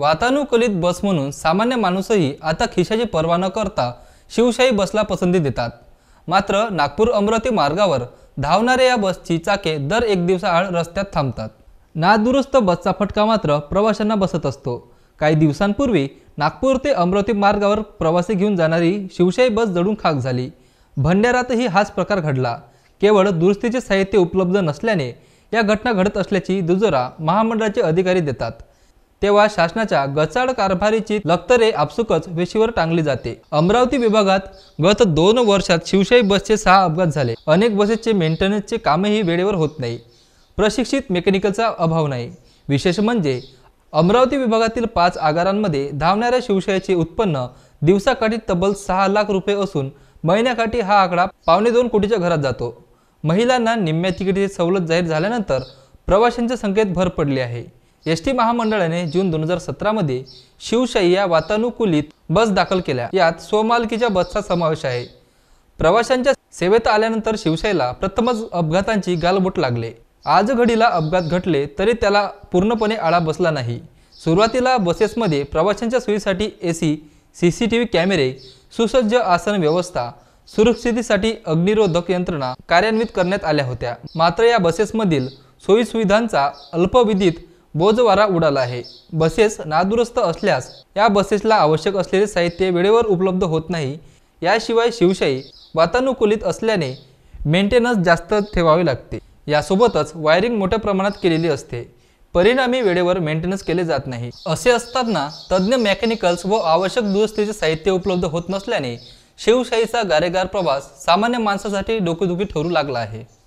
वातानुकूलित बस म्हणून सामान्य माणूसही आता खिशाची पर्वा न करता शिवशाही बसला पसंती देतात मात्र नागपूर अमरावती मार्गावर धावणाऱ्या या बसची चाके दर एक दिवसाआड रस्त्यात थांबतात नादुरुस्त बसचा फटका मात्र प्रवाशांना बसत असतो काही दिवसांपूर्वी नागपूर ते अमरावती मार्गावर प्रवासी घेऊन जाणारी शिवशाही बस जडून खाक झाली भंडाऱ्यातही हाच प्रकार घडला केवळ दुरुस्तीचे साहित्य उपलब्ध नसल्याने या घटना घडत असल्याची दुजोरा महामंडळाचे अधिकारी देतात तेव्हा शासनाच्या गचाळ कारभारीची लक्तरे आपसुकच वेशीवर टांगली जाते अमरावती विभागात गत दोन वर्षात शिवशाही बसचे सहा अपघात झाले अनेक बसेसचे मेंटेनन्सचे कामही वेळेवर होत नाही प्रशिक्षित मेकॅनिकलचा अभाव नाही विशेष म्हणजे अमरावती विभागातील पाच आगारांमध्ये धावणाऱ्या शिवशाहीचे उत्पन्न दिवसाकाठी तब्बल सहा लाख रुपये असून महिन्याकाठी हा आकडा पावणे दोन कोटीच्या घरात जातो महिलांना निम्म्या तिकिटीची सवलत जाहीर झाल्यानंतर प्रवाशांच्या संख्येत भर पडली आहे एस टी महामंडळाने जून दोन हजार सतरामध्ये शिवशाही या वातानुकूलित बस दाखल केल्या यात स्वमालकीच्या बसचा समावेश आहे प्रवाशांच्या सेवेत आल्यानंतर शिवशाहीला प्रथमच अपघातांची गालबोट लागले आज घडीला अपघात घटले तरी त्याला पूर्णपणे आळा बसला नाही सुरुवातीला बसेसमध्ये प्रवाशांच्या सोयीसाठी A C C T V कॅमेरे सुसज्ज आसन व्यवस्था सुरक्षितेसाठी अग्निरोधक यंत्रणा कार्यान्वित करण्यात आल्या होत्या मात्र या बसेसमधील सोयीसुविधांचा अल्पविधित बोजवारा उडाला आहे बसेस नादुरुस्त असल्यास या बसेसला आवश्यक असलेले साहित्य वेळेवर उपलब्ध होत नाही याशिवाय शिवशाही वातानुकूलित असल्याने मेंटेनन्स जास्त ठेवावे लागते यासोबतच वायरिंग मोठ्या प्रमाणात केलेली असते परिणामी वेळेवर मेंटेनन्स केले जात नाही असे असताना तज्ज्ञ मेकॅनिकल्स व आवश्यक दुरुस्तीचे साहित्य उपलब्ध होत नसल्याने शिवशाहीचा गारेगार प्रवास सामान्य माणसासाठी डोकेदुखी ठरू लागला आहे